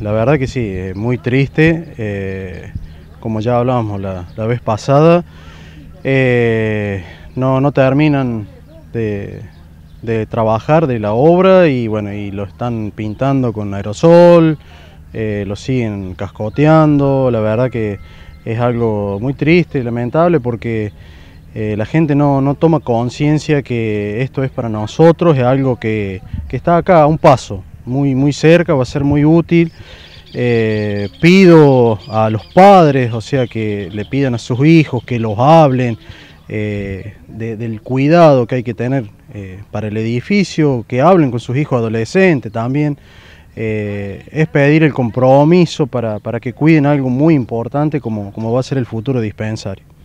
La verdad que sí, es eh, muy triste, eh, como ya hablábamos la, vez pasada, eh, no, terminan de, trabajar de la obra y bueno, y lo están pintando con aerosol, lo siguen cascoteando, la verdad que es algo muy triste y lamentable porque la gente no, toma conciencia que esto es para nosotros, es algo que, que está acá a un paso muy, muy cerca, va a ser muy útil. Eh, pido a los padres, o sea, que le pidan a sus hijos, que los hablen eh, del cuidado que hay que tener eh, para el edificio, que hablen con sus hijos adolescentes también. es pedir el compromiso para, para, que cuiden algo muy importante como, como va a ser el futuro dispensario.